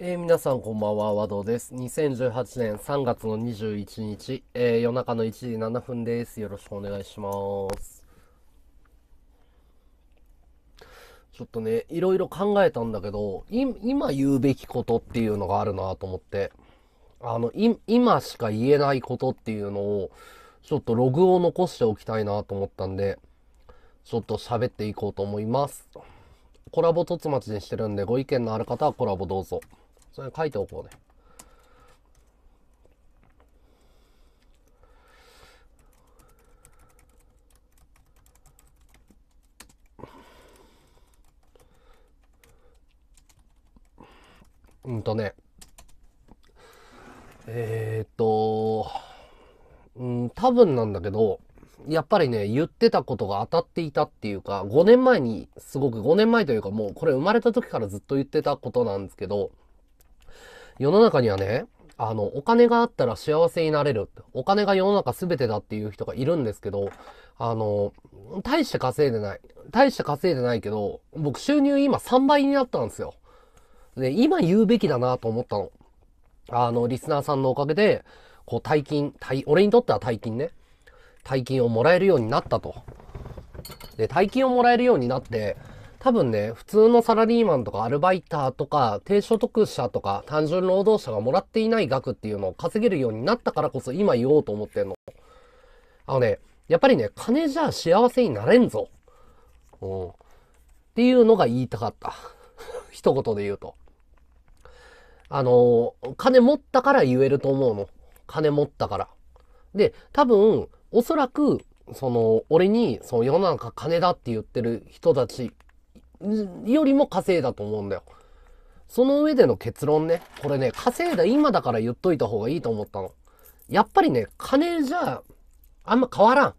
えー、皆さんこんばんは、和道です。2018年3月の21日、えー、夜中の1時7分です。よろしくお願いします。ちょっとね、いろいろ考えたんだけど、今言うべきことっていうのがあるなと思って、あの、今しか言えないことっていうのを、ちょっとログを残しておきたいなと思ったんで、ちょっと喋っていこうと思います。コラボとつまちにしてるんで、ご意見のある方はコラボどうぞ。それ書いておこうね。うんとね、えー、っと、うん、多分なんだけど、やっぱりね、言ってたことが当たっていたっていうか、5年前に、すごく5年前というかもうこれ生まれた時からずっと言ってたことなんですけど、世の中にはね、あの、お金があったら幸せになれる。お金が世の中全てだっていう人がいるんですけど、あの、大して稼いでない。大して稼いでないけど、僕収入今3倍になったんですよ。で、今言うべきだなと思ったの。あの、リスナーさんのおかげで、こう、大金、大、俺にとっては大金ね。大金をもらえるようになったと。で、大金をもらえるようになって、多分ね、普通のサラリーマンとかアルバイターとか、低所得者とか、単純労働者がもらっていない額っていうのを稼げるようになったからこそ今言おうと思ってんの。あのね、やっぱりね、金じゃ幸せになれんぞ。うん。っていうのが言いたかった。一言で言うと。あの、金持ったから言えると思うの。金持ったから。で、多分、おそらく、その、俺に、その世の中金だって言ってる人たちよりも稼いだと思うんだよ。その上での結論ね。これね、稼いだ今だから言っといた方がいいと思ったの。やっぱりね、金じゃ、あんま変わらん。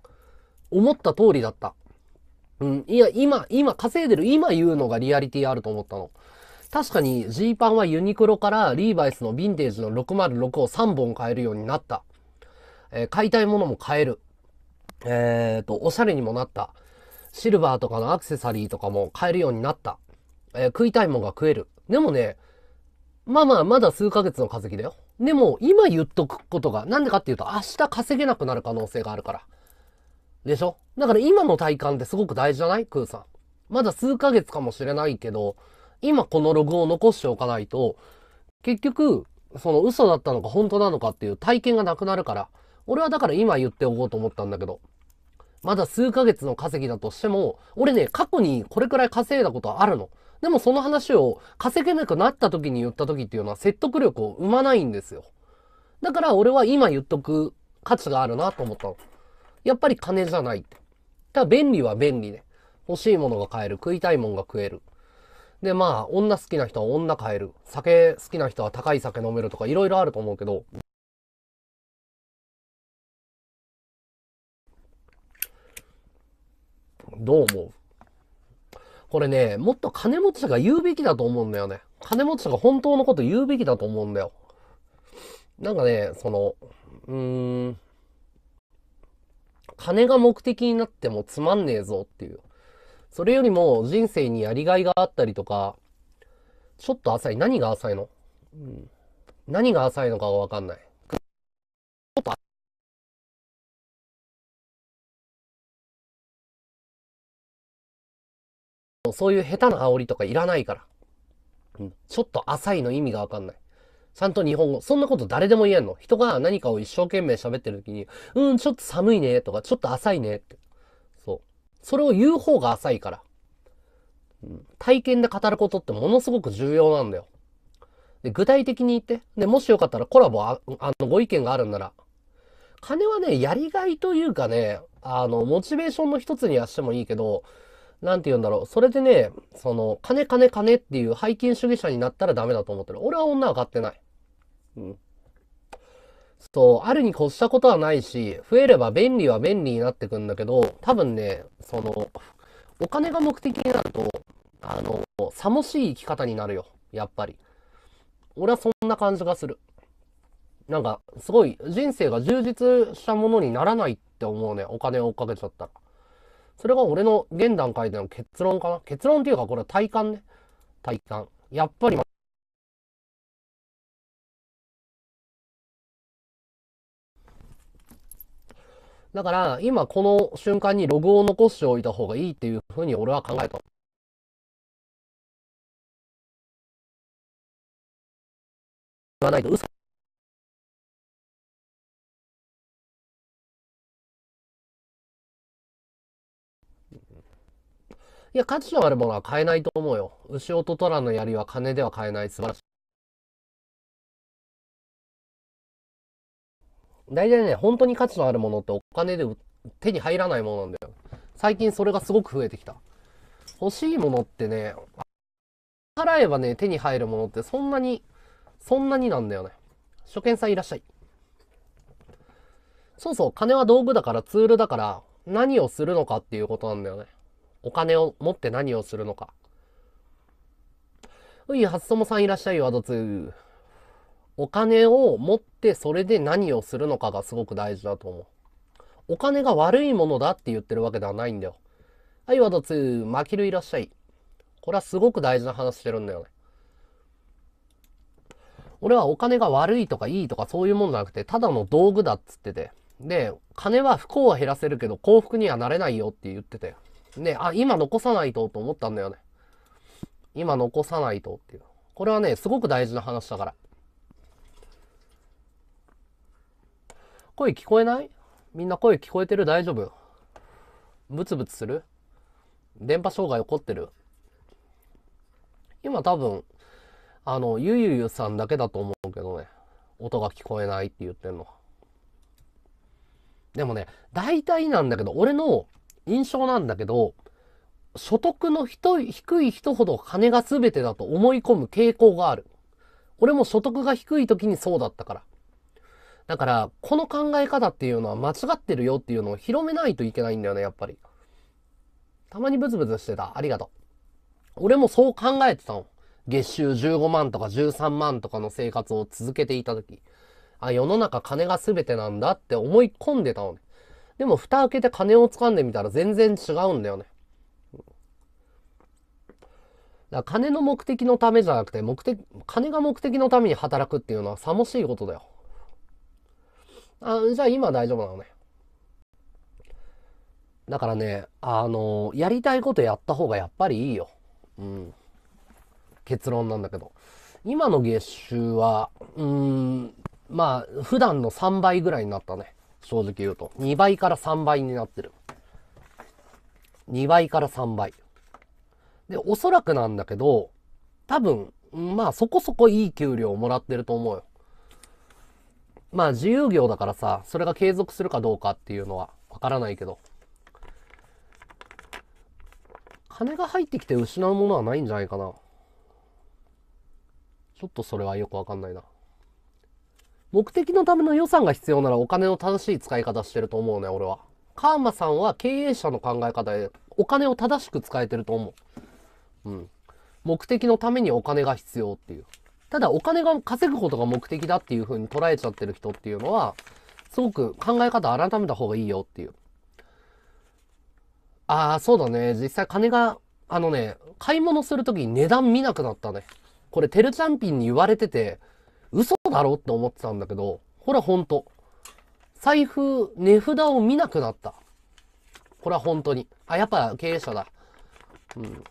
思った通りだった。うん、いや、今、今、稼いでる今言うのがリアリティあると思ったの。確かに、ジーパンはユニクロからリーバイスのヴィンテージの606を3本買えるようになった。えー、買いたいものも買える。えー、と、おしゃれにもなった。シルバーとかのアクセサリーとかも買えるようになった。えー、食いたいもんが食える。でもね、まあまあ、まだ数ヶ月の稼ぎだよ。でも、今言っとくことが、なんでかっていうと、明日稼げなくなる可能性があるから。でしょだから今の体感ってすごく大事じゃないクーさん。まだ数ヶ月かもしれないけど、今このログを残しておかないと、結局、その嘘だったのか本当なのかっていう体験がなくなるから、俺はだから今言っておこうと思ったんだけど、まだ数ヶ月の稼ぎだとしても、俺ね、過去にこれくらい稼いだことはあるの。でもその話を稼げなくなった時に言った時っていうのは説得力を生まないんですよ。だから俺は今言っとく価値があるなと思ったの。やっぱり金じゃないって。ただ便利は便利で、ね。欲しいものが買える。食いたいもんが食える。で、まあ、女好きな人は女買える。酒好きな人は高い酒飲めるとかいろいろあると思うけど、どう思うこれね、もっと金持ちが言うべきだと思うんだよね。金持ちが本当のこと言うべきだと思うんだよ。なんかね、その、うーん、金が目的になってもつまんねえぞっていう。それよりも人生にやりがいがあったりとか、ちょっと浅い。何が浅いの、うん、何が浅いのかがわかんない。ちょっとそういう下手な煽りとかいらないから。うん。ちょっと浅いの意味がわかんない。ちゃんと日本語。そんなこと誰でも言えんの。人が何かを一生懸命喋ってる時に、うん、ちょっと寒いね、とか、ちょっと浅いね、って。そう。それを言う方が浅いから。うん、体験で語ることってものすごく重要なんだよ。で、具体的に言って。で、もしよかったらコラボあ、あの、ご意見があるんなら。金はね、やりがいというかね、あの、モチベーションの一つにはしてもいいけど、なんて言うんだろう。それでね、その、金金金っていう拝金主義者になったらダメだと思ってる。俺は女は買ってない。うん。そう、あるに越したことはないし、増えれば便利は便利になってくんだけど、多分ね、その、お金が目的になると、あの、さもしい生き方になるよ。やっぱり。俺はそんな感じがする。なんか、すごい、人生が充実したものにならないって思うね。お金を追っかけちゃったら。それが俺の現段階での結論かな。結論っていうか、これは体感ね。体感。やっぱり、だから、今この瞬間にログを残しておいた方がいいっていうふうに俺は考えた。言わないと嘘いや、価値のあるものは買えないと思うよ。牛音虎の槍は金では買えない。素晴らしい。大体ね、本当に価値のあるものってお金で手に入らないものなんだよ。最近それがすごく増えてきた。欲しいものってね、払えばね、手に入るものってそんなに、そんなになんだよね。初見さんいらっしゃい。そうそう、金は道具だからツールだから何をするのかっていうことなんだよね。お金を持って何をするのか。うい、はつともさんいらっしゃいよ、アドツお金を持ってそれで何をするのかがすごく大事だと思う。お金が悪いものだって言ってるわけではないんだよ。はい、ワード2、マキルいらっしゃい。これはすごく大事な話してるんだよね。俺はお金が悪いとかいいとかそういうもんじゃなくて、ただの道具だっつってて。で、金は不幸は減らせるけど幸福にはなれないよって言ってたよ。ね、あ、今残さないとと思ったんだよね。今残さないとっていう。これはね、すごく大事な話だから。声聞こえないみんな声聞こえてる大丈夫ブツブツする電波障害起こってる今多分、あの、ゆゆゆさんだけだと思うけどね。音が聞こえないって言ってんの。でもね、大体なんだけど、俺の印象なんだけど、所得の低い人ほど金が全てだと思い込む傾向がある。俺も所得が低い時にそうだったから。だから、この考え方っていうのは間違ってるよっていうのを広めないといけないんだよね、やっぱり。たまにブツブツしてた。ありがとう。俺もそう考えてたの。月収15万とか13万とかの生活を続けていた時。あ、世の中金が全てなんだって思い込んでたのね。でも蓋開けて金を掴んでみたら全然違うんだよね。だから金の目的のためじゃなくて、目的、金が目的のために働くっていうのは寂しいことだよ。あじゃあ今大丈夫なのね。だからね、あのやりたいことやった方がやっぱりいいよ。うん。結論なんだけど。今の月収は、うん、まあ、普段の3倍ぐらいになったね。正直言うと。2倍から3倍になってる。2倍から3倍。で、おそらくなんだけど、多分、まあそこそこいい給料をもらってると思うよ。まあ自由業だからさ、それが継続するかどうかっていうのはわからないけど。金が入ってきて失うものはないんじゃないかな。ちょっとそれはよくわかんないな。目的のための予算が必要ならお金の正しい使い方してると思うね、俺は。カーマさんは経営者の考え方でお金を正しく使えてると思う。うん。目的のためにお金が必要っていう。ただお金が稼ぐことが目的だっていう風に捉えちゃってる人っていうのは、すごく考え方改めた方がいいよっていう。ああ、そうだね。実際金が、あのね、買い物するときに値段見なくなったね。これ、てるちゃんぴんに言われてて、嘘だろって思ってたんだけど、ほら本当財布、値札を見なくなった。これは本当に。あ、やっぱ経営者だ。うん。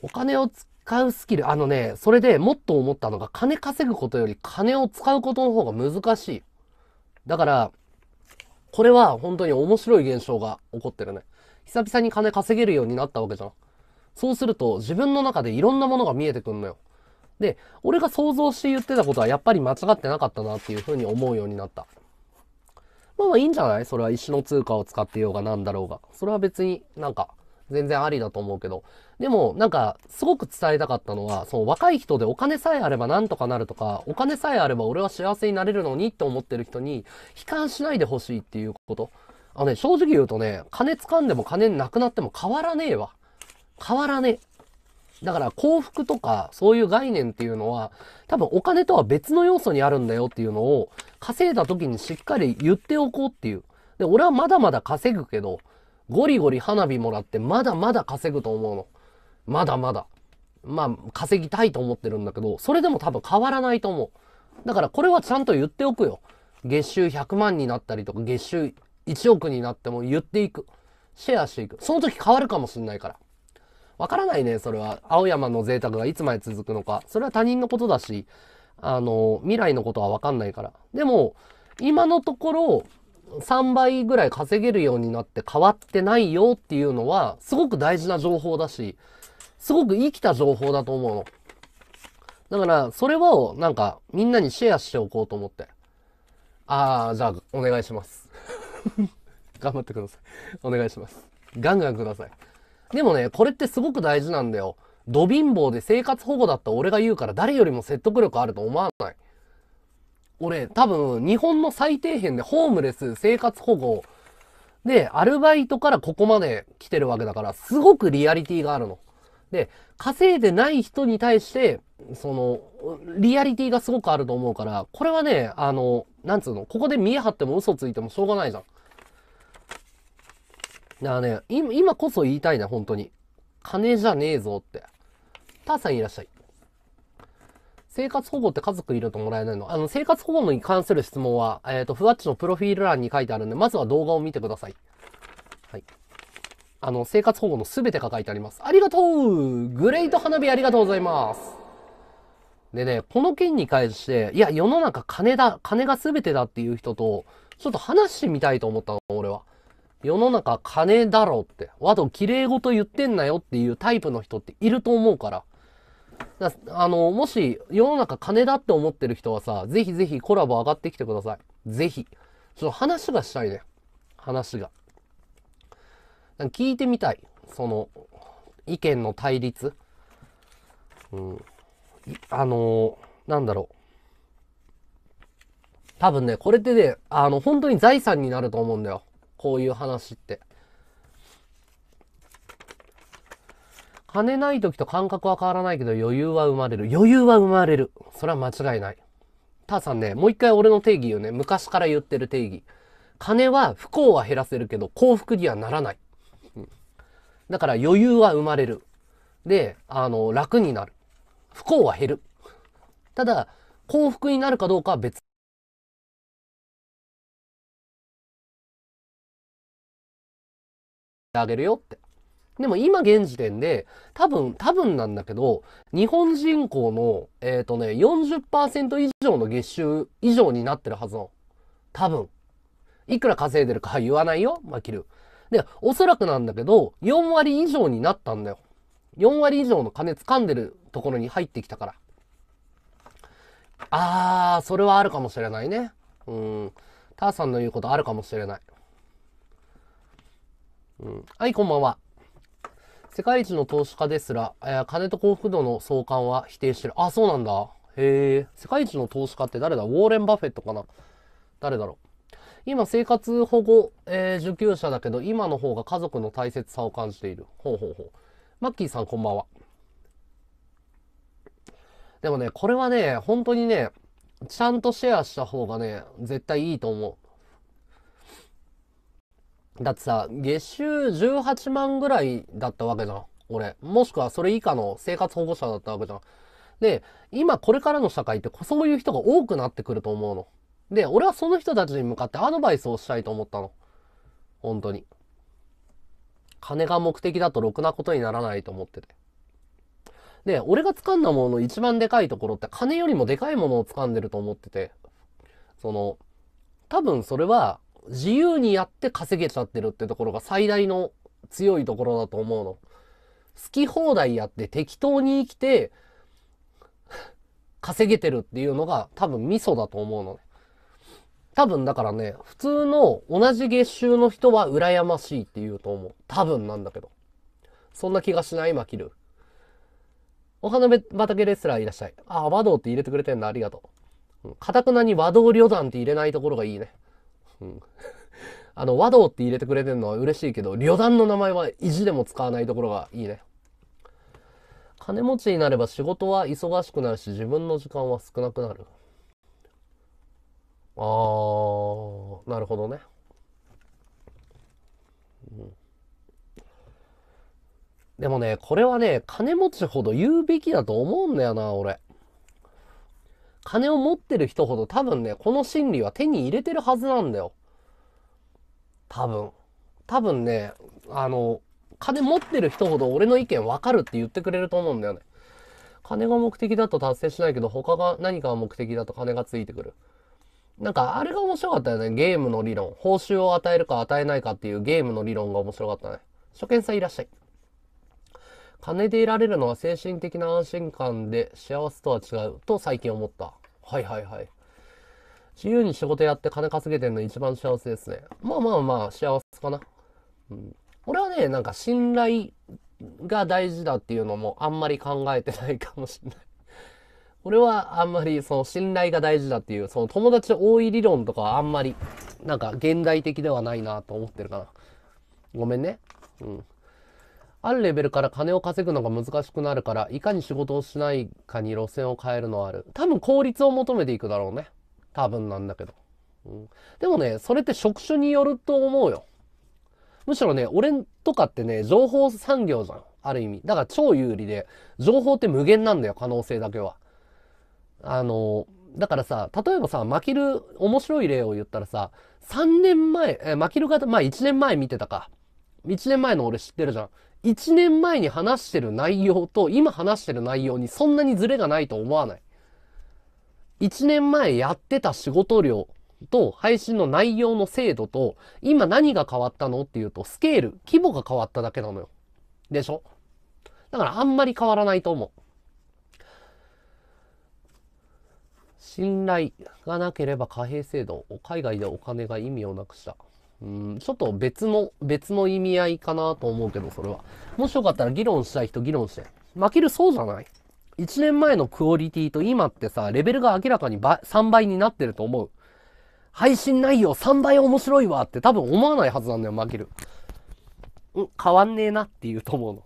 お金を使うスキル。あのね、それでもっと思ったのが、金稼ぐことより金を使うことの方が難しい。だから、これは本当に面白い現象が起こってるね。久々に金稼げるようになったわけじゃん。そうすると、自分の中でいろんなものが見えてくんのよ。で、俺が想像して言ってたことはやっぱり間違ってなかったなっていうふうに思うようになった。まあまあいいんじゃないそれは石の通貨を使ってようがなんだろうが。それは別になんか全然ありだと思うけど。でもなんかすごく伝えたかったのは、その若い人でお金さえあればなんとかなるとか、お金さえあれば俺は幸せになれるのにって思ってる人に悲観しないでほしいっていうこと。あのね、正直言うとね、金掴んでも金なくなっても変わらねえわ。変わらねえ。だから幸福とかそういう概念っていうのは多分お金とは別の要素にあるんだよっていうのを稼いだ時にしっかり言っておこうっていう。で、俺はまだまだ稼ぐけど、ゴリゴリ花火もらってまだまだ稼ぐと思うの。まだまだ。まあ、稼ぎたいと思ってるんだけど、それでも多分変わらないと思う。だからこれはちゃんと言っておくよ。月収100万になったりとか、月収1億になっても言っていく。シェアしていく。その時変わるかもしんないから。わからないね、それは。青山の贅沢がいつまで続くのか。それは他人のことだし、あの、未来のことはわかんないから。でも、今のところ、3倍ぐらい稼げるようになって変わってないよっていうのは、すごく大事な情報だし、すごく生きた情報だと思うの。だから、それを、なんか、みんなにシェアしておこうと思って。あー、じゃあ、お願いします。頑張ってください。お願いします。ガンガンください。でもね、これってすごく大事なんだよ。ド貧乏で生活保護だった俺が言うから誰よりも説得力あると思わない。俺、多分、日本の最底辺でホームレス、生活保護、で、アルバイトからここまで来てるわけだから、すごくリアリティがあるの。で、稼いでない人に対して、その、リアリティがすごくあると思うから、これはね、あの、なんつうの、ここで見え張っても嘘ついてもしょうがないじゃん。だからね、今こそ言いたいね、本当に。金じゃねえぞって。たーさんいらっしゃい。生活保護って家族いるともらえないのあの、生活保護に関する質問は、えっ、ー、と、ふわっちのプロフィール欄に書いてあるんで、まずは動画を見てください。はい。あの、生活保護のすべてが書いてあります。ありがとうグレート花火ありがとうございますでね、この件に関して、いや、世の中金だ、金がすべてだっていう人と、ちょっと話してみたいと思ったの、俺は。世の中金だろって、わと綺麗事言ってんなよっていうタイプの人っていると思うから。あの、もし世の中金だって思ってる人はさ、ぜひぜひコラボ上がってきてください。ぜひ。ちょっと話がしたいね。話が。聞いてみたい。その、意見の対立。うん。あのなんだろう。多分ね、これってね、あの、本当に財産になると思うんだよ。こういう話って。金ない時と感覚は変わらないけど余裕は生まれる。余裕は生まれる。それは間違いない。たーさんね、もう一回俺の定義よね。昔から言ってる定義。金は不幸は減らせるけど幸福にはならない。うん、だから余裕は生まれる。で、あの、楽になる。不幸は減る。ただ、幸福になるかどうかは別。あげるよって。でも今現時点で、多分、多分なんだけど、日本人口の、えっ、ー、とね、40%以上の月収以上になってるはずの。多分。いくら稼いでるか言わないよ、マキル。で、おそらくなんだけど、4割以上になったんだよ。4割以上の金掴んでるところに入ってきたから。あー、それはあるかもしれないね。うん。ターさんの言うことあるかもしれない。うん、はい、こんばんは。世界一の投資家ですら、えー、金と幸福度の相関は否定してる。あ、そうなんだ。へえ、世界一の投資家って誰だウォーレン・バフェットかな誰だろう今、生活保護、えー、受給者だけど、今の方が家族の大切さを感じている。ほうほうほう。マッキーさん、こんばんは。でもね、これはね、本当にね、ちゃんとシェアした方がね、絶対いいと思う。だってさ、月収18万ぐらいだったわけじゃん。俺。もしくはそれ以下の生活保護者だったわけじゃん。で、今これからの社会ってそういう人が多くなってくると思うの。で、俺はその人たちに向かってアドバイスをしたいと思ったの。本当に。金が目的だとろくなことにならないと思ってて。で、俺が掴んだものの一番でかいところって金よりもでかいものを掴んでると思ってて。その、多分それは自由にやって稼げちゃってるってところが最大の強いところだと思うの。好き放題やって適当に生きて、稼げてるっていうのが多分ミソだと思うのね。多分だからね、普通の同じ月収の人は羨ましいって言うと思う。多分なんだけど。そんな気がしない今切る。お花畑レスラーいらっしゃい。あ、和道って入れてくれてんだ。ありがとう。かたくなに和道旅団って入れないところがいいね。うん。あの、和道って入れてくれてるのは嬉しいけど、旅団の名前は意地でも使わないところがいいね。金持ちになれば仕事は忙しくなるし、自分の時間は少なくなる。あー、なるほどね。うん、でもね、これはね、金持ちほど言うべきだと思うんだよな、俺。金を持ってる人ほど多分ね、この心理は手に入れてるはずなんだよ。多分。多分ね、あの、金持ってる人ほど俺の意見わかるって言ってくれると思うんだよね。金が目的だと達成しないけど、他が何かが目的だと金がついてくる。なんか、あれが面白かったよね。ゲームの理論。報酬を与えるか与えないかっていうゲームの理論が面白かったね。初見さんいらっしゃい。金でいられるのは精神的な安心感で幸せとは違うと最近思った。はいはいはい。自由に仕事やって金稼げてるの一番幸せですね。まあまあまあ、幸せかな。うん。俺はね、なんか信頼が大事だっていうのもあんまり考えてないかもしれない。俺はあんまりその信頼が大事だっていう、その友達多い理論とかあんまり、なんか現代的ではないなと思ってるかな。ごめんね。うん。あるレベルから金を稼ぐのが難しくなるから、いかに仕事をしないかに路線を変えるのはある。多分効率を求めていくだろうね。多分なんだけど。うん、でもね、それって職種によると思うよ。むしろね、俺とかってね、情報産業じゃん。ある意味。だから超有利で、情報って無限なんだよ、可能性だけは。あの、だからさ、例えばさ、マキル、面白い例を言ったらさ、3年前、えマキルが、まあ1年前見てたか。1年前の俺知ってるじゃん。1年前に話してる内容と今話してる内容にそんなにズレがないと思わない。1年前やってた仕事量と配信の内容の精度と今何が変わったのっていうとスケール、規模が変わっただけなのよ。でしょだからあんまり変わらないと思う。信頼がなければ貨幣制度、海外でお金が意味をなくした。うん、ちょっと別の、別の意味合いかなと思うけど、それは。もしよかったら議論したい人議論して。負けるそうじゃない ?1 年前のクオリティと今ってさ、レベルが明らかに3倍になってると思う。配信内容3倍面白いわって多分思わないはずなんだよ、負ける。うん、変わんねえなって言うと思うの。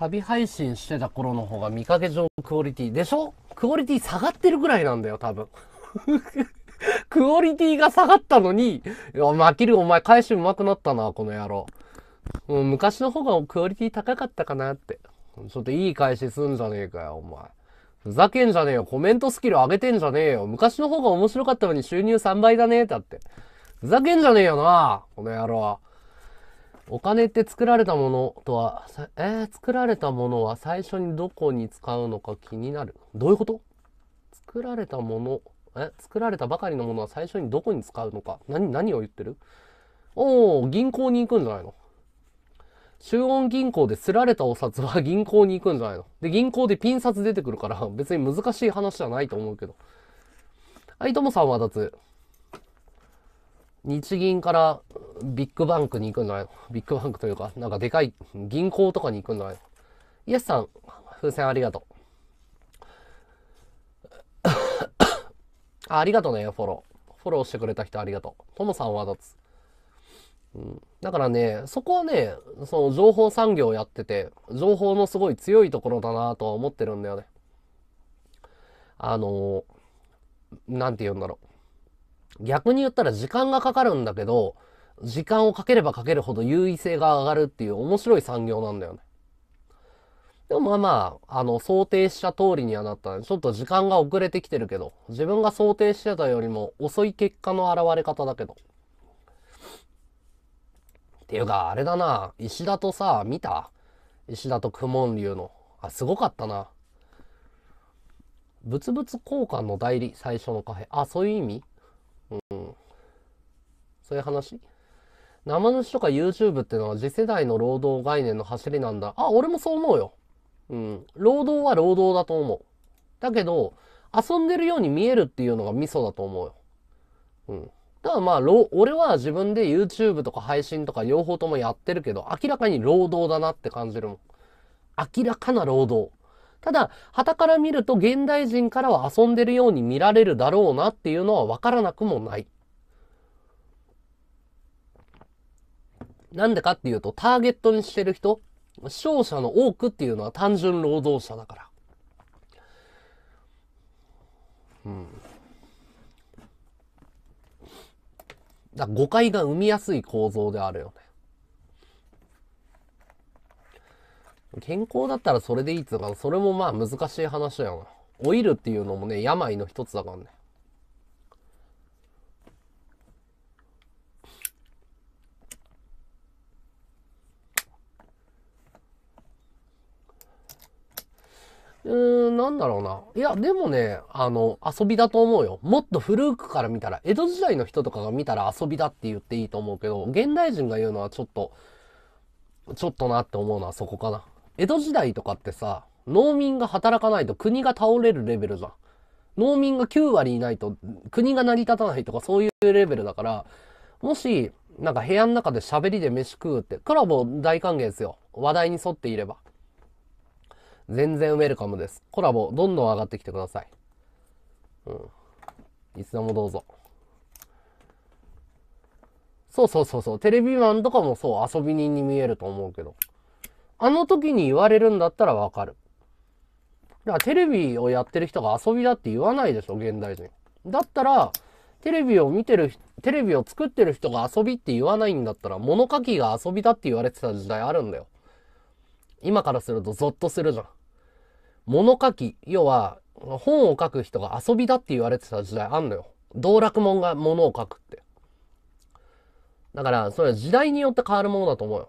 旅配信してた頃の方が見かけ上クオリティでしょクオリティ下がってるぐらいなんだよ、多分。クオリティが下がったのに、いや、まきるお前返し上手くなったな、この野郎。う昔の方がクオリティ高かったかなって。ちょっといい返しすんじゃねえかよ、お前。ふざけんじゃねえよ。コメントスキル上げてんじゃねえよ。昔の方が面白かったのに収入3倍だね。だって。ふざけんじゃねえよな、この野郎。お金って作られたものとは、えー、作られたものは最初にどこに使うのか気になる。どういうこと作られたもの、え作られたばかりのものは最初にどこに使うのか何、何を言ってるおお銀行に行くんじゃないの中央銀行ですられたお札は銀行に行くんじゃないので、銀行でピン札出てくるから、別に難しい話じゃないと思うけど。はい、ともさんは脱。日銀からビッグバンクに行くんだよ。ビッグバンクというか、なんかでかい銀行とかに行くんだよ。イエスさん、風船ありがとうあ。りがとうね、フォロー。フォローしてくれた人ありがとう。ともさんは立つ。うん、だからね、そこはね、その情報産業をやってて、情報のすごい強いところだなとは思ってるんだよね。あのなんて言うんだろう。逆に言ったら時間がかかるんだけど、時間をかければかけるほど優位性が上がるっていう面白い産業なんだよね。でもまあまあ、あの、想定した通りにはなったね。ちょっと時間が遅れてきてるけど、自分が想定してたよりも遅い結果の現れ方だけど。っていうか、あれだな、石田とさ、見た石田と公文流の。あ、すごかったな。物々交換の代理、最初のカフェ。あ、そういう意味うん。そういう話生主とか YouTube ってのは次世代の労働概念の走りなんだ。あ、俺もそう思うよ。うん。労働は労働だと思う。だけど、遊んでるように見えるっていうのがミソだと思うよ。うん。ただまあ、俺は自分で YouTube とか配信とか両方ともやってるけど、明らかに労働だなって感じるもん。明らかな労働。ただ、旗から見ると現代人からは遊んでるように見られるだろうなっていうのはわからなくもない。なんでかっていうと、ターゲットにしてる人、視聴者の多くっていうのは単純労働者だから。うん。だ誤解が生みやすい構造であるよね。健康だったらそれでいいっつうか、それもまあ難しい話やな。老いるっていうのもね、病の一つだからね。うーん、なんだろうな。いや、でもね、あの、遊びだと思うよ。もっと古くから見たら、江戸時代の人とかが見たら遊びだって言っていいと思うけど、現代人が言うのはちょっと、ちょっとなって思うのはそこかな。江戸時代とかってさ、農民が働かないと国が倒れるレベルじゃん。農民が9割いないと国が成り立たないとかそういうレベルだから、もし、なんか部屋の中で喋りで飯食うって、コラボ大歓迎ですよ。話題に沿っていれば。全然ウェルカムです。コラボ、どんどん上がってきてください。うん。いつでもどうぞ。そうそうそうそう。テレビマンとかもそう、遊び人に見えると思うけど。あの時に言われるんだったらわかる。だからテレビをやってる人が遊びだって言わないでしょ、現代人。だったら、テレビを見てる、テレビを作ってる人が遊びって言わないんだったら、物書きが遊びだって言われてた時代あるんだよ。今からするとゾッとするじゃん。物書き、要は、本を書く人が遊びだって言われてた時代あんのよ。道楽門が物を書くって。だから、それは時代によって変わるものだと思うよ。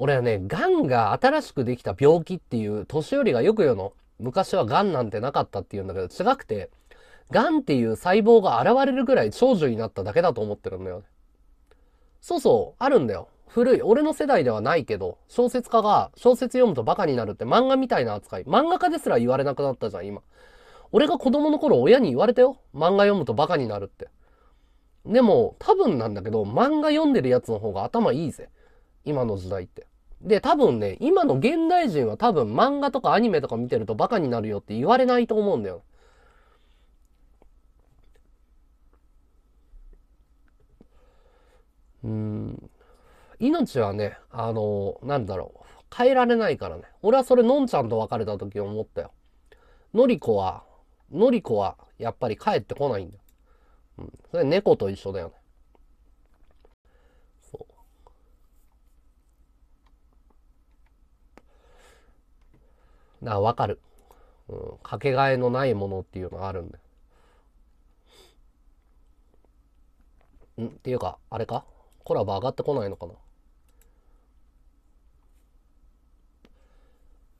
俺はね、癌が新しくできた病気っていう、年寄りがよく言うの。昔は癌なんてなかったって言うんだけど、違くて、癌っていう細胞が現れるぐらい長寿になっただけだと思ってるんだよね。そうそう、あるんだよ。古い。俺の世代ではないけど、小説家が小説読むとバカになるって漫画みたいな扱い。漫画家ですら言われなくなったじゃん、今。俺が子供の頃親に言われたよ。漫画読むとバカになるって。でも、多分なんだけど、漫画読んでるやつの方が頭いいぜ。今の時代って。で、多分ね、今の現代人は多分漫画とかアニメとか見てるとバカになるよって言われないと思うんだよ。うん。命はね、あの、なんだろう。変えられないからね。俺はそれのんちゃんと別れた時思ったよ。のりこは、のりこはやっぱり帰ってこないんだよ。うん。それ猫と一緒だよね。あ、わかる、うん。かけがえのないものっていうのがあるんだよ。んっていうか、あれかコラボ上がってこないのかな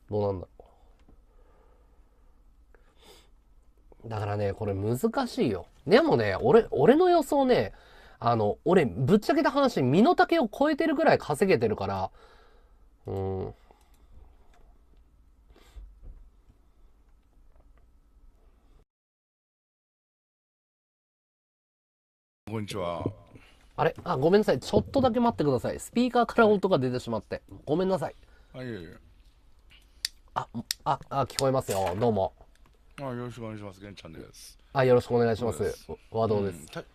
どうなんだろう。だからね、これ難しいよ。でもね、俺、俺の予想ね、あの、俺、ぶっちゃけた話、身の丈を超えてるぐらい稼げてるから、うん、んにちは。あれあ、ごめんなさい。ちょっとだけ待ってください。スピーカーから音が出てしまって。ごめんなさい。あ、いえいえ。あ、あ、あ、聞こえますよ。どうも。あ、よろしくお願いします。げんちゃんです。あ、よろしくお願いします。和道です。うん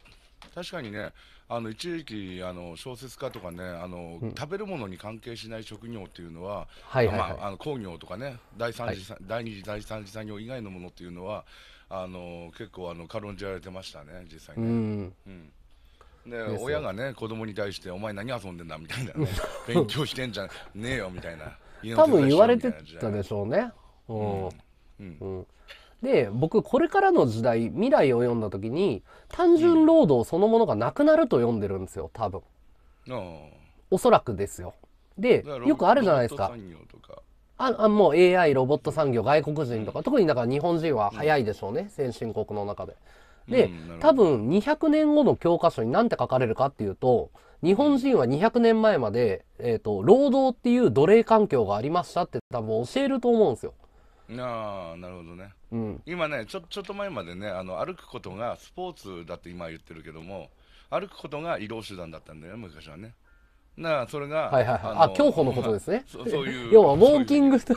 確かにねあの一時期あの小説家とかねあの、うん、食べるものに関係しない職業っていうのは、はいはいはい、まあ、あの工業とかね第三次、はい、第二次第三次産業以外のものっていうのはあの結構あの軽んじられてましたね実際ね。うんで親がね子供に対して「お前何遊んでんだ」みたいな、ね、勉強してんじゃねえよ」みたいな多分言われてたでしょうね。うんで僕これからの時代未来を読んだ時に単純労働そのものがなくなると読んでるんですよ多分、うん、おそらくですよでよくあるじゃないですかああもう AI、ロボット産業、外国人とか、特にだから日本人は早いでしょうね、うん、先進国の中で。で、うん、多分200年後の教科書に何て書かれるかっていうと、日本人は200年前まで、えっ、ー、と、労働っていう奴隷環境がありましたって多分教えると思うんですよ。ああ、なるほどね。うん、今ねちょ、ちょっと前までね、あの歩くことがスポーツだって今言ってるけども、歩くことが移動手段だったんだよ、昔はね。なあそれが、はいはいはい、あ競歩のことですね、まあ、そういう 要はウォーキングと ウ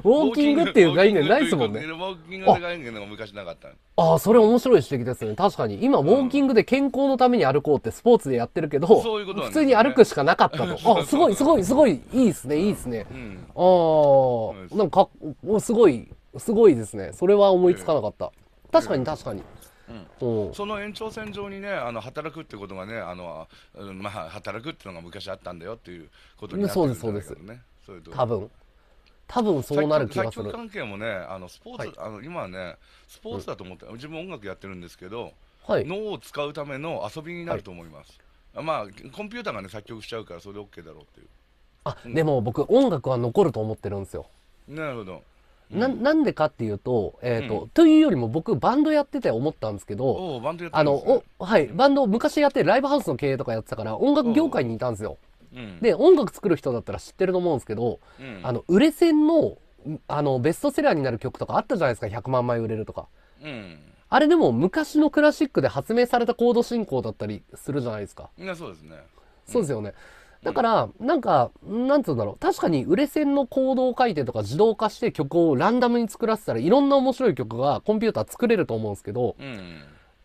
ォーキングっていう概念ないですもんねウォーキングって概念が昔なかったああそれ面白い指摘ですね確かに今ウォーキングで健康のために歩こうってスポーツでやってるけど、うん普通に歩くしかなかったとあすごいすごいすごいいいですねいいですね、うん、ああなんかかすごいすごいですねそれは思いつかなかった、えー、確かに確かに、えーうん、その延長線上にねあの働くってことがねあの、まあ、働くっていうのが昔あったんだよっていうことになってるんだけどねそうですそうです多分多分そうなる気がする関係もねあのスポーツ、はい、あの今はねスポーツだと思って、うん、自分音楽やってるんですけど、はい、脳を使うための遊びになると思います、はい、まあコンピューターがね作曲しちゃうからそれで OK だろうっていうあ、うん、でも僕音楽は残ると思ってるんですよなるほどななんでかっていうと,、えーとというよりも僕バンドやってて思ったんですけどバンドあのはい、バンド昔やってライブハウスの経営とかやってたから音楽業界にいたんですよ。で音楽作る人だったら知ってると思うんですけど、あの売れ線のあのベストセラーになる曲とかあったじゃないですか100万枚売れるとか、うん、あれでも昔のクラシックで発明されたコード進行だったりするじゃないですかそうですね、そうですよね、だから、なんか、なんつうんだろう。確かに、売れ線の行動回転とか自動化して曲をランダムに作らせたらいろんな面白い曲がコンピューター作れると思うんですけど、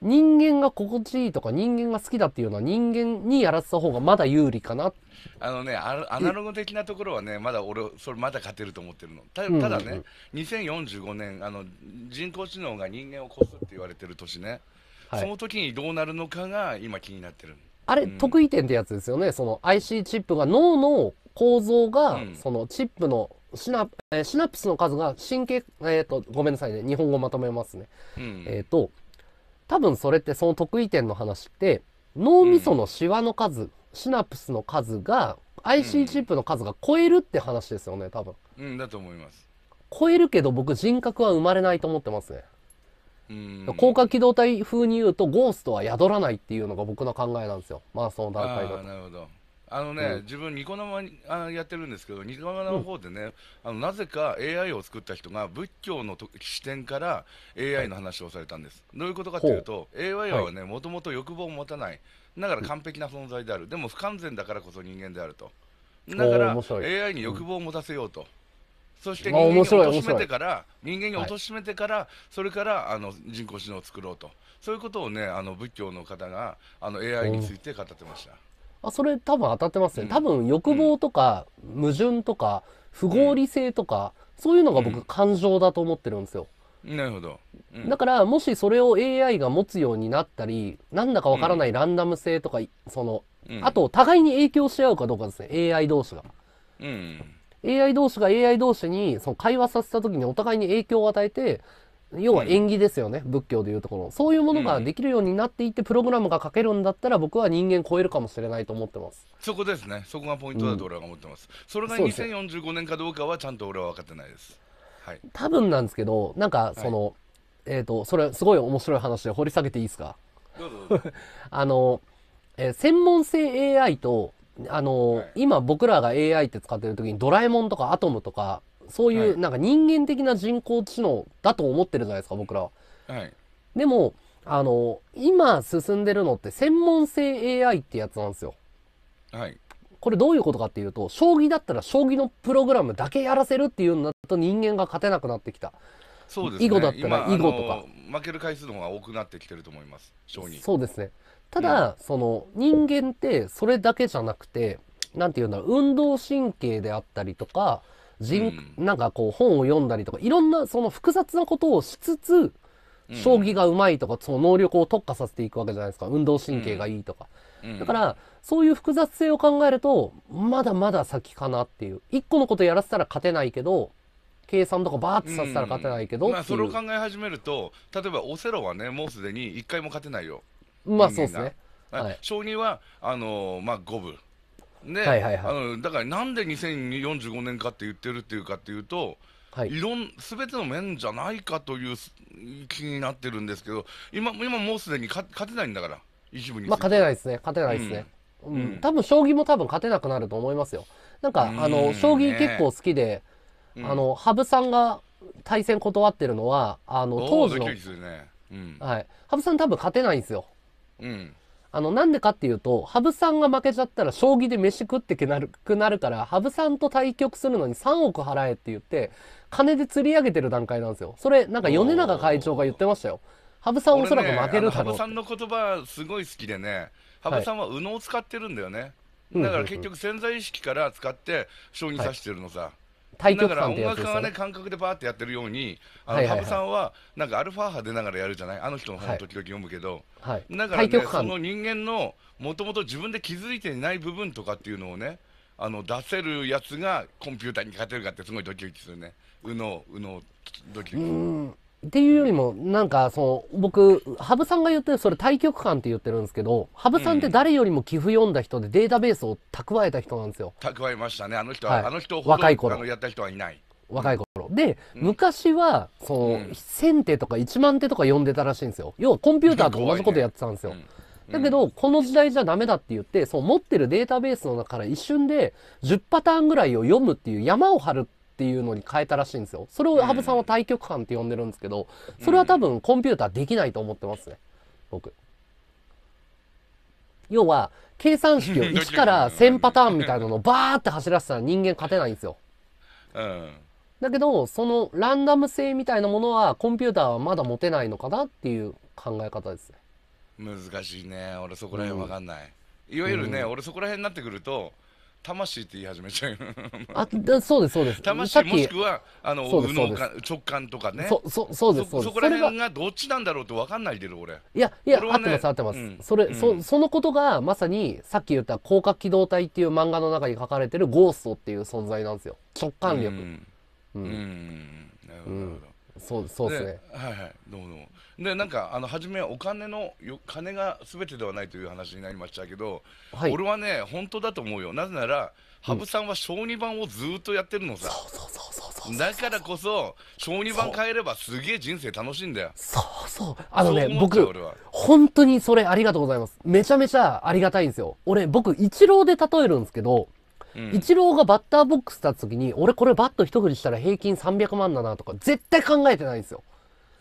人間が心地いいとか人間が好きだっていうのは人間にやらせた方がまだ有利かなあのねアナログ的なところはねまだ俺それまだ勝てると思ってるのたただね、うんうんうん、2045年あの人工知能が人間をこすって言われてる年ね、はい、その時にどうなるのかが今気になってるあれ、得意点ってやつですよね。その IC チップが脳の構造が、そのチップのシナシナプスの数が神経、えっ、ー、と、ごめんなさいね。日本語まとめますね。うん、えっ、ー、と、多分それってその得意点の話って、脳みそのシワの数、うん、シナプスの数が、IC チップの数が超えるって話ですよね、多分。うん、だと思います。超えるけど僕人格は生まれないと思ってますね。高架機動隊風に言うとゴーストは宿らないっていうのが僕の考えなんですよまあその段階だとなるほどあのね、うん、自分ニコ生あやってるんですけどニコ生の方でね、うん、あのなぜか AI を作った人が仏教の視点から AI の話をされたんです、はい、どういうことかというと AI はねもともと欲望を持たないだから完璧な存在である、うん、でも不完全だからこそ人間であるとだから AI に欲望を持たせようと、そして人間に貶めてから人間に貶めてから、はい、それからあの人工知能を作ろうとそういうことをねあの仏教の方があの AI について語ってました、あそれ多分当たってますね、うん、多分欲望とか、矛盾とか不合理性とか、そういうのが僕感情だと思ってるんですよ、なるほど、うん、だからもしそれを AI が持つようになったりなんだかわからないランダム性とか、うん、その、うん、あと互いに影響し合うかどうかですね AI 同士が、うん、AI 同士が AI 同士にその会話させた時にお互いに影響を与えて、要は縁起ですよね、うん、仏教でいうところ。そういうものができるようになっていって、プログラムが書けるんだったら、僕は人間超えるかもしれないと思ってます。そこですね。そこがポイントだと俺は思ってます。うん、それが2045年かどうかはちゃんと俺は分かってないです。はい、多分なんですけど、なんかその、はい、えっ、ー、と、それすごい面白い話で掘り下げていいですか あの、えー、専門性 AI とあの、はい、今僕らが AI って使ってる時にドラえもんとかアトムとか、そういうなんか人間的な人工知能だと思ってるじゃないですか、僕らは。はい。でも、あの、今進んでるのって専門性 AI ってやつなんですよ。はい。これどういうことかっていうと、将棋だったら将棋のプログラムだけやらせるっていうんだと人間が勝てなくなってきた。そうですね。囲碁だったら囲碁とか。負ける回数の方が多くなってきてると思います、将棋。そうですね。ただ、その人間ってそれだけじゃなくて、なんていうんだろう、運動神経であったりとか、人、なんかこう本を読んだりとか、いろんなその複雑なことをしつつ、将棋がうまいとか、その能力を特化させていくわけじゃないですか。運動神経がいいとか。だから、そういう複雑性を考えると、まだまだ先かなっていう。一個のことやらせたら勝てないけど、計算とかバーッとさせたら勝てないけど、まあ、それを考え始めると、例えばオセロはね、もうすでに一回も勝てないよ。まあそうですね。はい、将棋はあのー、まあ五分。ね、はいはいはい、あのだからなんで2045年かって言ってるっていうかっていうと、はい、いろんすべての面じゃないかという気になってるんですけど今今もうすでに勝てないんだから一部にまあ、勝てないですね勝てないですね、うん、うん、多分将棋も多分勝てなくなると思いますよなんかあの将棋結構好きで、ね、あの羽生さんが対戦断ってるのはあの当時の、ねうん、はい、羽生さん多分勝てないんですようん。あの、なんでかっていうと、羽生さんが負けちゃったら将棋で飯食ってけなるくなるから、羽生さんと対局するのに3億払えって言って、金で釣り上げてる段階なんですよ。それ、なんか米長会長が言ってましたよ。羽生さんおそらく負けるだろう、ね、さんの言葉すごい好きでね、羽生さんは右脳を使ってるんだよね。はい、だから結局潜在意識から使って将棋指してるのさ。はい対から、ですよね。音楽はね感覚でバーってやってるように、あの羽生さんはなんかアルファ波出ながらやるじゃない。あの人の本時々読むけど、はい、だからねその人間のもともと自分で気づいていない部分とかっていうのをね。あの出せるやつがコンピューターに勝てるかってすごいドキドキするね。うのうのドキドキ。っていうよりも、なんか、その、僕、羽生さんが言ってる、それ対局観って言ってるんですけど、羽生さんって誰よりも寄付読んだ人でデータベースを蓄えた人なんですよ。蓄えましたね。あの人は、はい、あの人ほど若い頃あのやった人はいない。若い頃。で、うん、昔は、その、うん、1000手とか1万手とか読んでたらしいんですよ。要はコンピューターと同じことやってたんですよ。だけど、この時代じゃダメだって言って、その持ってるデータベースの中から一瞬で10パターンぐらいを読むっていう山を張るっっていうのに変えたらしいんですよ。それを羽生さんは対局観って呼んでるんですけど、それは多分コンピューターできないと思ってますね。僕。要は、計算式を1から1000パターンみたいなのをバーって走らせたら人間勝てないんですよ。うん。だけど、そのランダム性みたいなものはコンピューターはまだ持てないのかなっていう考え方ですね。難しいね。俺そこら辺わかんない。うん、いわゆるね、うん、俺そこら辺になってくると、魂って言い始めちゃうあそうですそうです魂もしくはあの直感とかねそそそうですそうですそこら辺がどっちなんだろうって分かんないけど俺いやいや、ね、合ってます合ってます、うん、それ、うん、そそのことがまさにさっき言った「広角機動隊」っていう漫画の中に書かれてるゴーストっていう存在なんですよ直感力うん、うん、なるほど、そうそうですねはいはいどうもどうもでなんかあの初めはお金のよ金が全てではないという話になりましたけど、はい俺はね本当だと思うよなぜなら羽生さんは小児版をずっとやってるのさ、そうそうそうそうそうだからこそ小児版変えればすげえ人生楽しいんだよそうそうあのねそうう僕俺は本当にそれありがとうございますめちゃめちゃありがたいんですよ俺僕イチローで例えるんですけどイチローがバッターボックス立つ時に、俺これバット一振りしたら平均300万だなとか、絶対考えてないんですよ。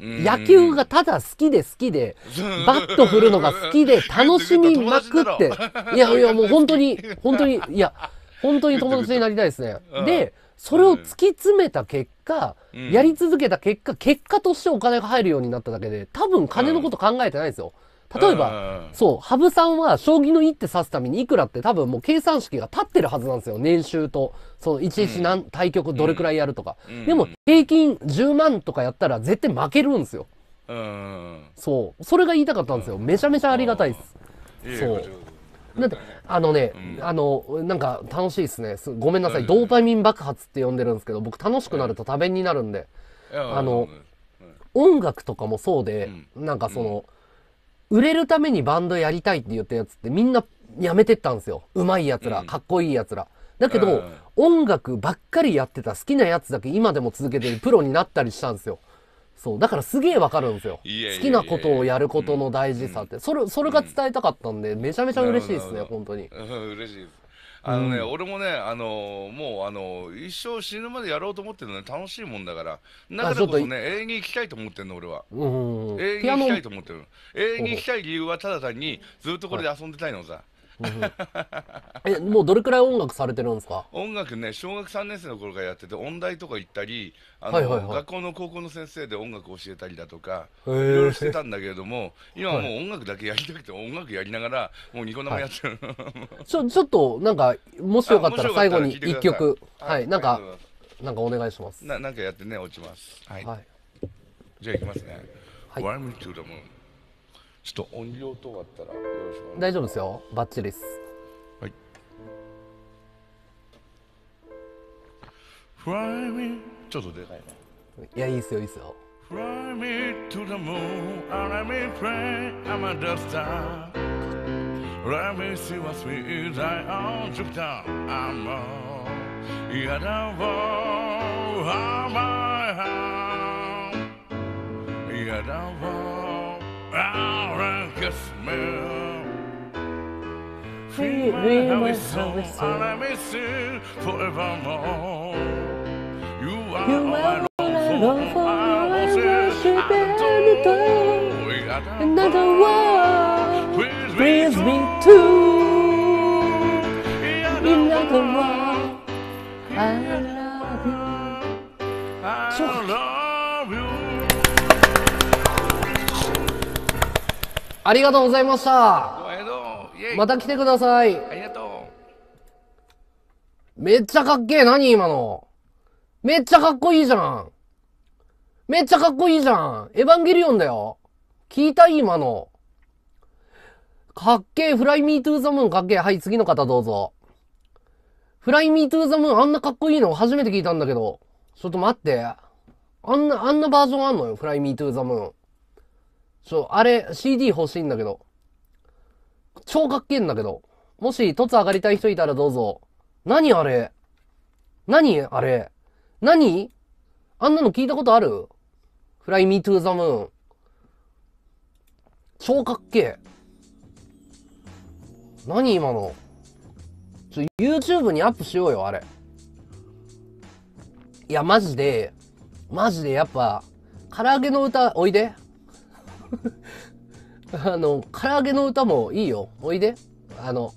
野球がただ好きで好きで、バット振るのが好きで楽しみまくって、いやいやもう本当に、本当に、いや、本当に友達になりたいですね。で、それを突き詰めた結果、やり続けた結果、結果としてお金が入るようになっただけで、多分金のこと考えてないですよ。例えば、そう、羽生さんは将棋の一手指すためにいくらって多分もう計算式が立ってるはずなんですよ。年収と、その一日何、対局どれくらいやるとか。でも、平均10万とかやったら絶対負けるんですよ。そう。それが言いたかったんですよ。めちゃめちゃありがたいです。そう。だってあのね、うん、あのなんか楽しいですねごめんなさい、ドーパミン爆発って呼んでるんですけど僕楽しくなると多弁になるんで、あの、音楽とかもそうで、なんかその、売れるためにバンドやりたいって言ったやつってみんなやめてったんですよ。うまいやつら、かっこいいやつら。だけど、音楽ばっかりやってた好きなやつだけ今でも続けてるプロになったりしたんですよ。そう。だからすげえわかるんですよ。好きなことをやることの大事さって。それ、それが伝えたかったんで、めちゃめちゃ嬉しいですね、本当に。嬉しいです。あのね、うん、俺もね、あのもうあの一生死ぬまでやろうと思ってるのね、楽しいもんだから、だからこそね、永遠に生きたいと思ってるの、俺は。永遠に生きたいと思ってる。永遠に生きたい理由は、ただ単に、ずっとこれで遊んでたいのさ。えもうどれくらい音楽されてるんですか音楽ね小学3年生の頃からやってて音大とか行ったりはいはいはい、学校の高校の先生で音楽教えたりだとかいろいろしてたんだけれども 今はもう音楽だけやりたくて、音楽やりながらもうニコ生やってる、はい、ちょちょっとなんかもしよかったら最後に1曲はい、なんか、なんかお願いしますななんかやってね落ちますはい、はい、じゃあいきますね、はい、Warm to the moon ちょっと音量等あったらよろしくお願いします大丈夫ですよバッチリですはい Fly me ちょっとでかいないやいいっすよいいっすよ Fly me to the moon and let me pray I'm a death star Let me see what's with thy own Jupiter I'm a yet I won't have my hand Yet I won't down and kiss me. Free my soul, and let me forevermore. You are you all I long for, I worship and adore. Another world, please me to another one. I love you. So ありがとうございましたまた来てくださいありがとうめっちゃかっけえ何今のめっちゃかっこいいじゃんめっちゃかっこいいじゃんエヴァンゲリオンだよ聞いた今のかっけえフライミートゥーザムーンかっけえはい、次の方どうぞ。フライミートゥーザムーンあんなかっこいいの初めて聞いたんだけど。ちょっと待って。あんな、あんなバージョンあんのよ、フライミートゥーザムーン。そう、あれ、CD 欲しいんだけど。超かっけえんだけど。もし、凸上がりたい人いたらどうぞ。何あれ何あれ何あんなの聞いたことある ?Fly Me to the Moon。超かっけえ。何今のちょ、YouTube にアップしようよ、あれ。いや、マジで、マジでやっぱ、唐揚げの歌、おいで。あの、唐揚げの歌もいいよ。おいで。あの、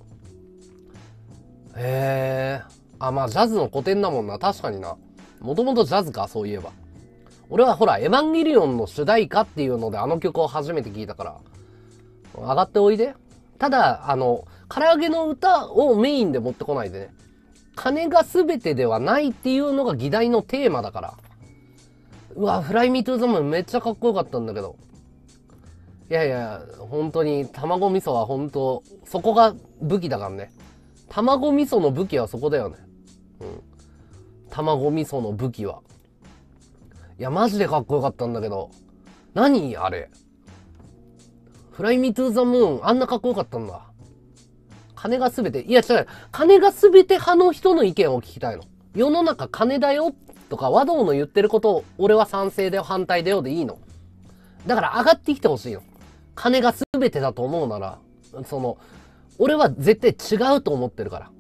えー、あ、まあ、ジャズの古典だもんな。確かにな。もともとジャズか、そういえば。俺はほら、エヴァンゲリオンの主題歌っていうので、あの曲を初めて聞いたから、上がっておいで。ただ、あの、唐揚げの歌をメインで持ってこないでね。金が全てではないっていうのが議題のテーマだから。うわ、フライミートゥーザムめっちゃかっこよかったんだけど。いやいや、本当に、卵味噌は本当、そこが武器だからね。卵味噌の武器はそこだよね。うん。卵味噌の武器は。いや、マジでかっこよかったんだけど。何あれ。フライミートゥーザムーン、あんなかっこよかったんだ。金が全て、いや違う、金が全て派の人の意見を聞きたいの。世の中金だよとか、和道の言ってることを、俺は賛成だよ、反対だよでいいの。だから上がってきてほしいの。金が全てだと思うなら、その、俺は絶対違うと思ってるから。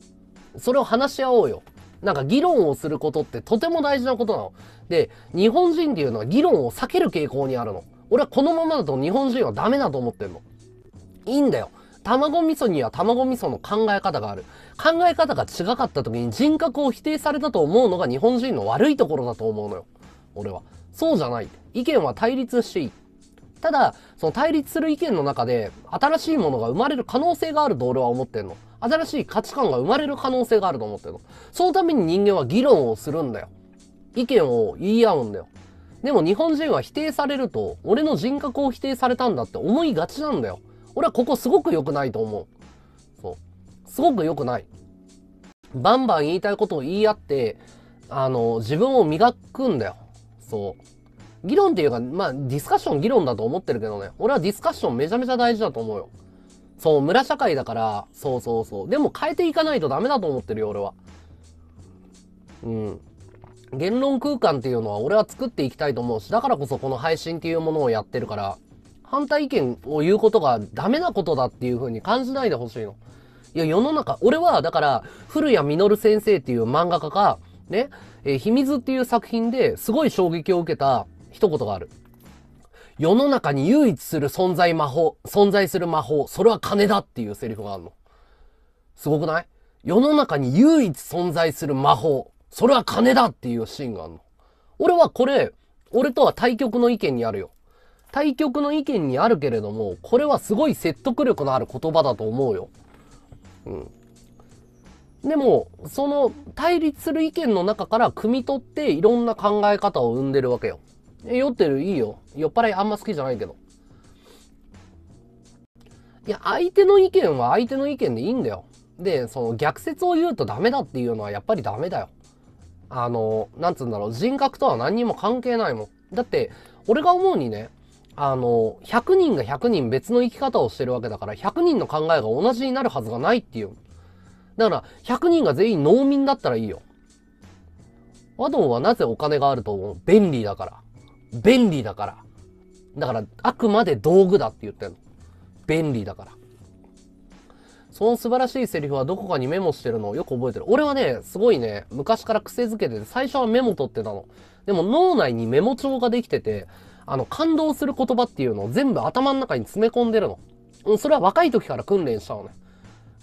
それを話し合おうよ。なんか議論をすることってとても大事なことなの。で、日本人っていうのは議論を避ける傾向にあるの。俺はこのままだと日本人はダメだと思ってんの。いいんだよ。卵味噌には卵味噌の考え方がある。考え方が違かった時に人格を否定されたと思うのが日本人の悪いところだと思うのよ。俺は。そうじゃない。意見は対立していい。ただ、その対立する意見の中で、新しいものが生まれる可能性があると俺は思ってんの。新しい価値観が生まれる可能性があると思ってるの。そのために人間は議論をするんだよ。意見を言い合うんだよ。でも日本人は否定されると、俺の人格を否定されたんだって思いがちなんだよ。俺はここすごく良くないと思う。そう。すごく良くない。バンバン言いたいことを言い合って、あの、自分を磨くんだよ。そう。議論っていうか、まあ、ディスカッション議論だと思ってるけどね。俺はディスカッションめちゃめちゃ大事だと思うよ。そう、村社会だから、そうそうそう。でも変えていかないとダメだと思ってるよ、俺は。うん。言論空間っていうのは俺は作っていきたいと思うし、だからこそこの配信っていうものをやってるから、反対意見を言うことがダメなことだっていう風に感じないでほしいの。いや、世の中、俺は、だから、古谷実先生っていう漫画家が、ね、え秘密っていう作品ですごい衝撃を受けた一言がある。世の中に唯一する存在魔法、存在する魔法、それは金だっていうセリフがあるの。すごくない世の中に唯一存在する魔法、それは金だっていうシーンがあるの。俺はこれ、俺とは対極の意見にあるよ。対極の意見にあるけれども、これはすごい説得力のある言葉だと思うよ。うん。でも、その対立する意見の中から汲み取っていろんな考え方を生んでるわけよ。酔ってるいいよ。酔っ払いあんま好きじゃないけど。いや、相手の意見は相手の意見でいいんだよ。で、その逆説を言うとダメだっていうのはやっぱりダメだよ。あの、なんつうんだろう、人格とは何にも関係ないもん。だって、俺が思うにね、あの、100人が100人別の生き方をしてるわけだから、100人の考えが同じになるはずがないっていう。だから、100人が全員農民だったらいいよ。ワドンはなぜお金があると思う便利だから。便利だから。だから、あくまで道具だって言ってんの。便利だから。その素晴らしいセリフはどこかにメモしてるのをよく覚えてる。俺はね、すごいね、昔から癖づけてて、最初はメモ取ってたの。でも脳内にメモ帳ができてて、あの、感動する言葉っていうのを全部頭の中に詰め込んでるの。それは若い時から訓練したのね。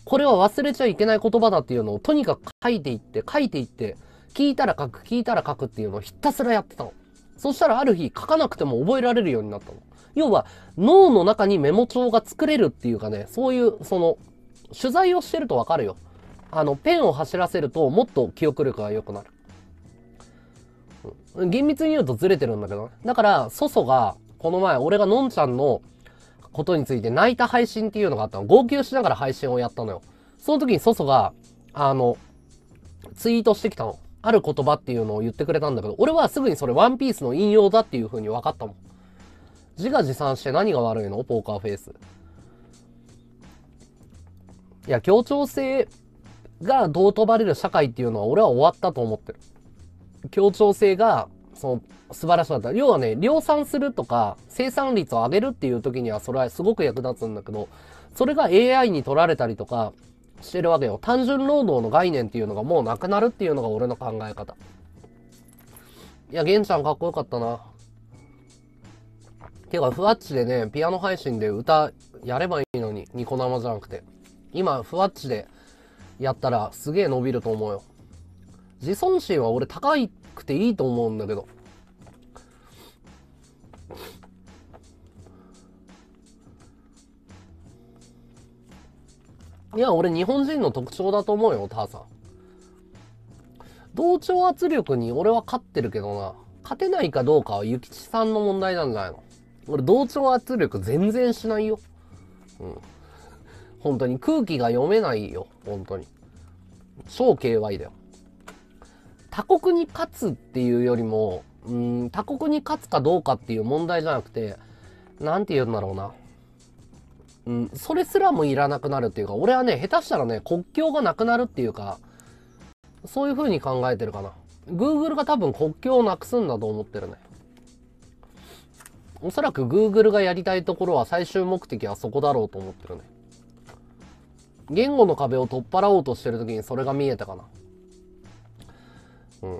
これは忘れちゃいけない言葉だっていうのをとにかく書いていって、書いていって、聞いたら書く、聞いたら書くっていうのをひたすらやってたの。そしたらある日書かなくても覚えられるようになったの。要は脳の中にメモ帳が作れるっていうかね、そういうその取材をしてるとわかるよ。あの、ペンを走らせるともっと記憶力が良くなる。うん、厳密に言うとずれてるんだけどね。だから、祖祖が、この前、俺がのんちゃんのことについて泣いた配信っていうのがあったの。号泣しながら配信をやったのよ。その時に祖祖が、あの、ツイートしてきたの。ある言葉っていうのを言ってくれたんだけど、俺はすぐにそれワンピースの引用だっていう風に分かったもん。自画自賛して何が悪いのポーカーフェイス。いや、協調性がどう問ばれる社会っていうのは俺は終わったと思ってる。協調性が、その、素晴らしかった。要はね、量産するとか、生産率を上げるっていう時には、それはすごく役立つんだけど、それが AI に取られたりとか、してるわけよ。単純労働の概念っていうのがもうなくなるっていうのが俺の考え方。いや、ンちゃんかっこよかったな。てか、ふわっちでね、ピアノ配信で歌やればいいのに、ニコ生じゃなくて。今、ふわっちでやったらすげえ伸びると思うよ。自尊心は俺高くていいと思うんだけど。いや、俺日本人の特徴だと思うよ、ターさん。同調圧力に俺は勝ってるけどな。勝てないかどうかはゆきちさんの問題なんじゃないの俺同調圧力全然しないよ。うん。本当に空気が読めないよ。本当に。超 KY だよ。他国に勝つっていうよりも、うん、他国に勝つかどうかっていう問題じゃなくて、なんて言うんだろうな。うん、それすらもいらなくなるっていうか、俺はね、下手したらね、国境がなくなるっていうか、そういう風に考えてるかな。Google が多分国境をなくすんだと思ってるね。おそらく Google がやりたいところは最終目的はそこだろうと思ってるね。言語の壁を取っ払おうとしてる時にそれが見えたかな。うん。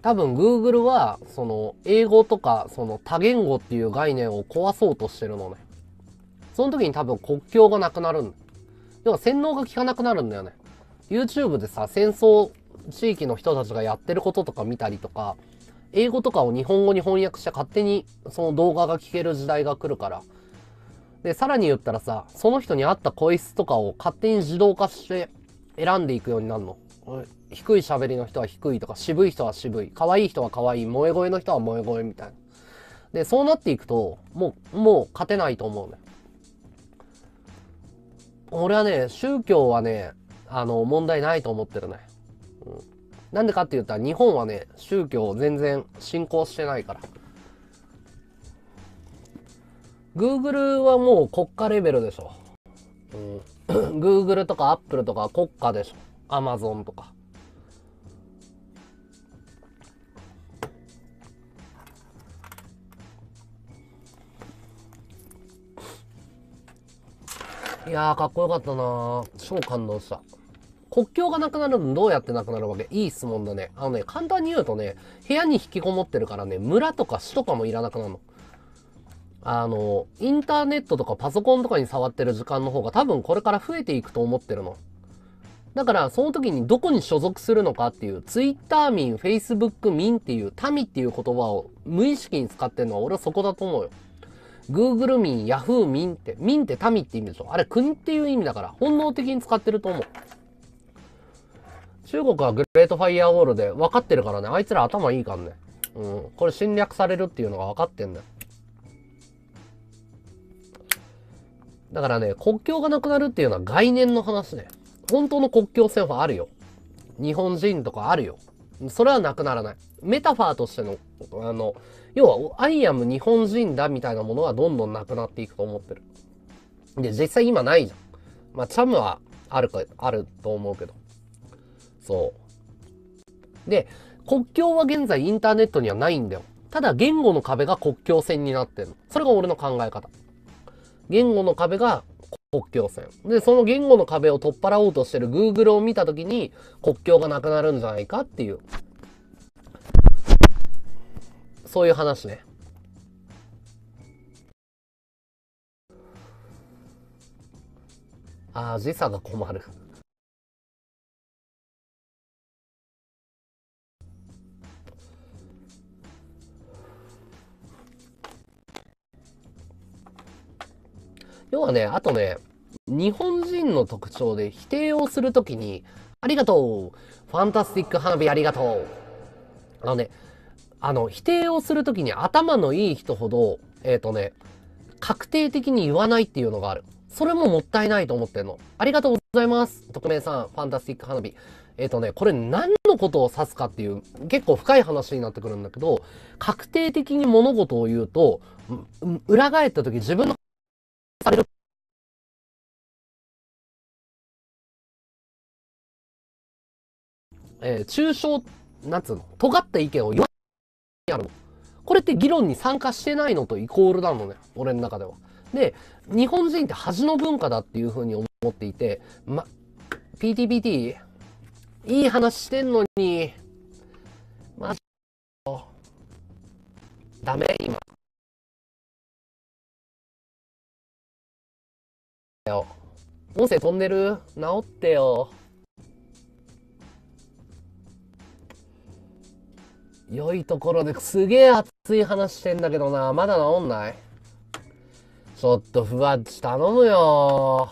多分 Google は、その、英語とか、その多言語っていう概念を壊そうとしてるのね。その時に多分国境がなくなる要は洗脳が効かなくなるんだよね。YouTube でさ、戦争地域の人たちがやってることとか見たりとか、英語とかを日本語に翻訳して勝手にその動画が聞ける時代が来るから。で、さらに言ったらさ、その人に合った声質とかを勝手に自動化して選んでいくようになるの。低い喋りの人は低いとか、渋い人は渋い、可愛い人は可愛い、萌え声の人は萌え声みたいな。で、そうなっていくと、もう、もう勝てないと思うね。俺はね、宗教はね、あの、問題ないと思ってるね。うん。なんでかって言ったら、日本はね、宗教全然信仰してないから。Google はもう国家レベルでしょ。うん、Google とか Apple とか国家でしょ。Amazon とか。いやー、かっこよかったなー。超感動した。国境がなくなるのどうやってなくなるわけいい質問だね。あのね、簡単に言うとね、部屋に引きこもってるからね、村とか市とかもいらなくなるの。あの、インターネットとかパソコンとかに触ってる時間の方が多分これから増えていくと思ってるの。だから、その時にどこに所属するのかっていう、Twitter 民、Facebook 民っていう、民っていう言葉を無意識に使ってるのは俺はそこだと思うよ。Google 民、Yahoo 民って、民って民って意味ですょあれ、国っていう意味だから、本能的に使ってると思う。中国はグレートファイアウォールで分かってるからね。あいつら頭いいからね。うん。これ侵略されるっていうのが分かってんだよ。だからね、国境がなくなるっていうのは概念の話ね。本当の国境線はあるよ。日本人とかあるよ。それはなくならない。メタファーとしての、あの、要は、アイアム日本人だみたいなものはどんどんなくなっていくと思ってる。で、実際今ないじゃん。まあ、チャムはあるか、あると思うけど。そう。で、国境は現在インターネットにはないんだよ。ただ言語の壁が国境線になってるの。それが俺の考え方。言語の壁が国境線。で、その言語の壁を取っ払おうとしてる Google を見たときに国境がなくなるんじゃないかっていうそういう話ね。ああ、時差が困る。要はね、あとね、日本人の特徴で否定をするときに、ありがとうファンタスティック花火ありがとうあのね、あの、否定をするときに頭のいい人ほど、えっ、ー、とね、確定的に言わないっていうのがある。それももったいないと思ってんの。ありがとうございます。匿名さん、ファンタスティック花火。えっ、ー、とね、これ何のことを指すかっていう、結構深い話になってくるんだけど、確定的に物事を言うと、裏返った時自分のされるえー、抽象、なんつうの、尖った意見を言わやこれって議論に参加してないのとイコールなのね、俺の中では。で、日本人って恥の文化だっていうふうに思っていて、ま、PTPT、いい話してんのに、マジダメ、今。音声飛んでる直ってよ。良いところですげえ熱い話してんだけどな。まだ治んないちょっとふわっち頼むよ。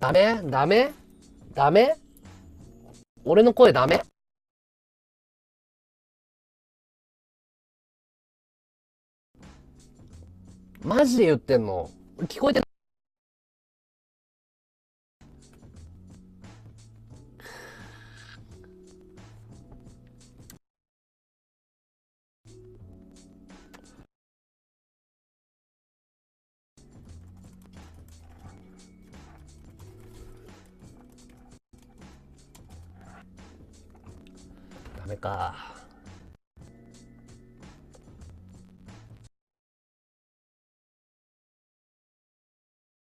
ダメダメダメ俺の声ダメマジで言ってんの聞こえて